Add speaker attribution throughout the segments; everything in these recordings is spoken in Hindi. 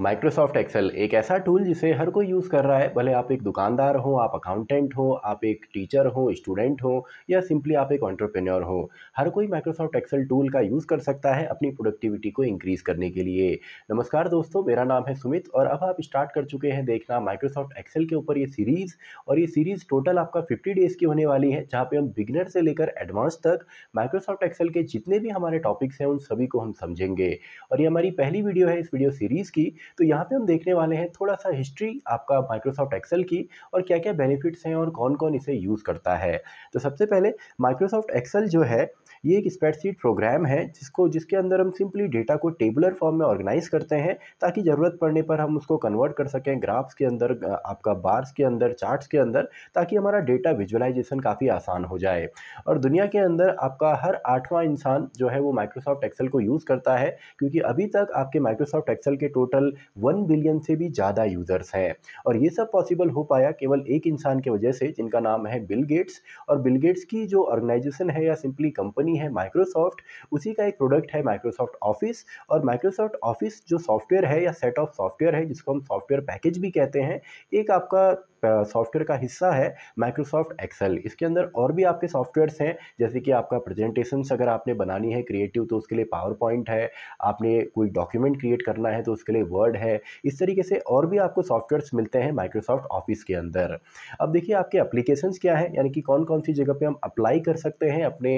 Speaker 1: माइक्रोसॉफ्ट एक्सेल एक ऐसा टूल जिसे हर कोई यूज़ कर रहा है भले आप एक दुकानदार हो आप अकाउंटेंट हो आप एक टीचर हो स्टूडेंट हो या सिंपली आप एक ऑन्टरप्रेन्योर हो हर कोई माइक्रोसॉफ्ट एक्सेल टूल का यूज़ कर सकता है अपनी प्रोडक्टिविटी को इंक्रीज़ करने के लिए नमस्कार दोस्तों मेरा नाम है सुमित और अब आप स्टार्ट कर चुके हैं देखना माइक्रोसॉफ्ट एक्सेल के ऊपर ये सीरीज़ और ये सीरीज़ टोटल आपका फिफ्टी डेज़ की होने वाली है जहाँ पर हम बिगनर से लेकर एडवांस तक माइक्रोसॉफ्ट एक्सेल के जितने भी हमारे टॉपिक्स हैं उन सभी को हम समझेंगे और ये हमारी पहली वीडियो है इस वीडियो सीरीज़ की तो यहाँ पे हम देखने वाले हैं थोड़ा सा हिस्ट्री आपका माइक्रोसॉफ्ट एक्सेल की और क्या क्या बेनिफिट्स हैं और कौन कौन इसे यूज़ करता है तो सबसे पहले माइक्रोसॉफ्ट एक्सेल जो है ये एक स्प्रेडशीट प्रोग्राम है जिसको जिसके अंदर हम सिंपली डेटा को टेबुलर फॉर्म में ऑर्गेनाइज करते हैं ताकि ज़रूरत पड़ने पर हम उसको कन्वर्ट कर सकें ग्राफ्स के अंदर आपका बार्स के अंदर चार्ट्स के अंदर ताकि हमारा डेटा विजुअलाइजेशन काफ़ी आसान हो जाए और दुनिया के अंदर आपका हर आठवां इंसान जो है वो माइक्रोसॉफ्ट एक्सेल को यूज़ करता है क्योंकि अभी तक आपके माइक्रोसॉफ्ट एक्सेल के टोटल वन बिलियन से भी ज़्यादा यूज़र्स हैं और ये सब पॉसिबल हो पाया केवल एक इंसान के वजह से जिनका नाम है बिल गेट्स और बिल गेट्स की जो ऑर्गेनाइजेशन है या सिंपली कंपनी है माइक्रोसॉफ्ट उसी का एक प्रोडक्ट है माइक्रोसॉफ्ट ऑफिस और माइक्रोसॉफ्ट ऑफिस जो सॉफ्टवेयर है या सेट ऑफ सॉफ्टवेयर है जिसको हम सॉफ्टवेयर पैकेज भी कहते हैं एक आपका सॉफ्टवेयर का हिस्सा है माइक्रोसॉफ्ट एक्सेल इसके अंदर और भी आपके सॉफ्टवेयर्स हैं जैसे कि आपका प्रेजेंटेशन अगर आपने बनानी है क्रिएटिव तो उसके लिए पावर पॉइंट है आपने कोई डॉक्यूमेंट क्रिएट करना है तो उसके लिए वर्ड है इस तरीके से और भी आपको सॉफ्टवेयर्स मिलते हैं माइक्रोसॉफ्ट ऑफिस के अंदर अब देखिए आपके अप्लीकेशन क्या हैं यानी कि कौन कौन सी जगह पर हम अप्लाई कर सकते हैं अपने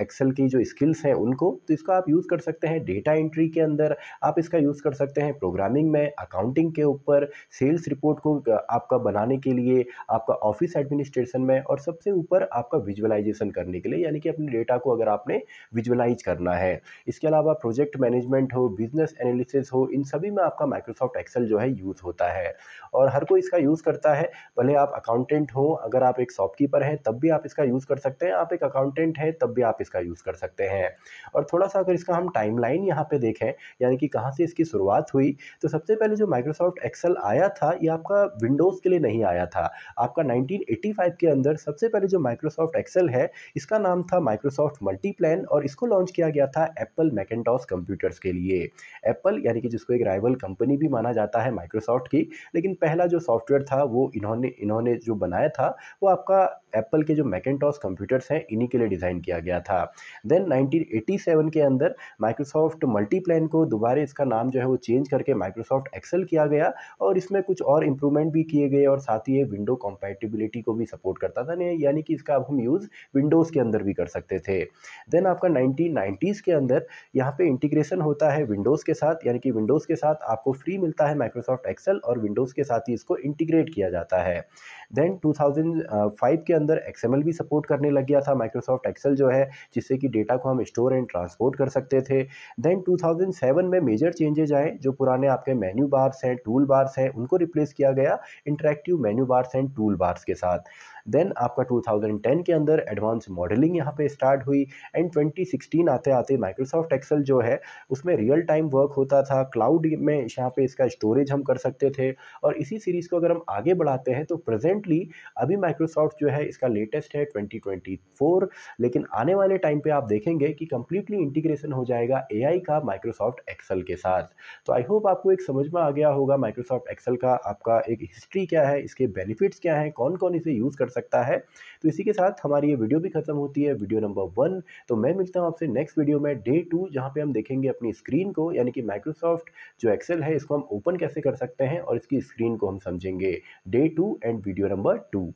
Speaker 1: एक्सेल की जो स्किल्स हैं उनको तो इसका आप यूज़ कर सकते हैं डेटा एंट्री के अंदर आप इसका यूज़ कर सकते हैं प्रोग्रामिंग में अकाउंटिंग के ऊपर सेल्स रिपोर्ट को आपका बना लगाने के लिए आपका ऑफिस एडमिनिस्ट्रेशन में और सबसे ऊपर आपका विजुअलाइजेशन करने के लिए यानी कि अपने डेटा को अगर आपने विजुअलाइज करना है इसके अलावा प्रोजेक्ट मैनेजमेंट हो बिजनेस एनालिसिस हो इन सभी में आपका माइक्रोसॉफ्ट एक्सेल जो है यूज़ होता है और हर कोई इसका यूज़ करता है भले आप अकाउंटेंट हो अगर आप एक शॉपकीपर हैं तब भी आप इसका यूज़ कर सकते हैं आप एक अकाउंटेंट हैं तब भी आप इसका यूज़ कर सकते हैं और थोड़ा सा अगर इसका हम टाइमलाइन यहाँ पे देखें यानी कि कहाँ से इसकी शुरुआत हुई तो सबसे पहले जो माइक्रोसॉफ्ट एक्सेल आया था ये आपका विंडोज़ के लिए नहीं आया था आपका 1985 के अंदर सबसे पहले जो माइक्रोसॉफ्ट एक्सेल है इसका नाम था माइक्रोसॉफ्ट मल्टीप्लान और इसको लॉन्च किया गया था एप्पल मैकेटॉस कंप्यूटर्स के लिए एप्पल यानी कि जिसको एक राइवल कंपनी भी माना जाता है माइक्रोसॉफ्ट की लेकिन पहला जो सॉफ्टवेयर था वो इन्होंने इन्होंने जो बनाया था वो आपका एप्पल के जो मैकेटॉस कंप्यूटर्स हैं इन्हीं के लिए डिज़ाइन किया गया था देन 1987 के अंदर माइक्रोसॉफ्ट मल्टीप्लान को दोबारा इसका नाम जो है वो चेंज करके माइक्रोसॉफ्ट एक्सेल किया गया और इसमें कुछ और इम्प्रूवमेंट भी किए गए और साथ ही ये विंडो कॉम्पैटिबिलिटी को भी सपोर्ट करता था यानी कि इसका अब हम यूज़ विंडोज़ के अंदर भी कर सकते थे देन आपका नाइनटीन के अंदर यहाँ पर इंटीग्रेशन होता है विंडोज़ के साथ यानी कि विंडोज़ के साथ आपको फ्री मिलता है माइक्रोसॉफ्ट एक्सेल और विंडोज़ के साथ ही इसको इंटीग्रेट किया जाता है देन टू के अंदर एक्सएमएल भी सपोर्ट करने लग गया था माइक्रोसॉफ्ट एक्सेल जो है जिससे कि डेटा को हम स्टोर एंड ट्रांसपोर्ट कर सकते थे देन 2007 में मेजर चेंजेज आए जो पुराने आपके मेन्यू बार्स हैं टूल बार्स हैं उनको रिप्लेस किया गया interactive menu bars and tool bars के साथ देन आपका 2010 के अंदर एडवांस मॉडलिंग यहाँ पे स्टार्ट हुई एंड 2016 आते आते माइक्रोसॉफ्ट एक्सेल जो है उसमें रियल टाइम वर्क होता था क्लाउड में यहाँ पे इसका स्टोरेज हम कर सकते थे और इसी सीरीज़ को अगर हम आगे बढ़ाते हैं तो प्रेजेंटली अभी माइक्रोसॉफ्ट जो है इसका लेटेस्ट है ट्वेंटी लेकिन आने वाले टाइम पर आप देखेंगे कि कम्प्लीटली इंटीग्रेशन हो जाएगा ए का माइक्रोसॉफ्ट एक्सल के साथ तो आई होप आपको एक समझ में आ गया होगा माइक्रोसॉफ्ट एक्सल का आपका एक हिस्ट्री क्या है इसके बेनिफिट्स क्या हैं कौन कौन इसे यूज़ कर सकते सकता है तो इसी के साथ हमारी ये वीडियो भी खत्म होती है वीडियो नंबर वन तो मैं मिलता हूँ आपसे नेक्स्ट वीडियो में डे टू जहाँ पे हम देखेंगे अपनी स्क्रीन को यानी कि माइक्रोसॉफ्ट जो एक्सेल है इसको हम ओपन कैसे कर सकते हैं और इसकी स्क्रीन को हम समझेंगे day two and video number to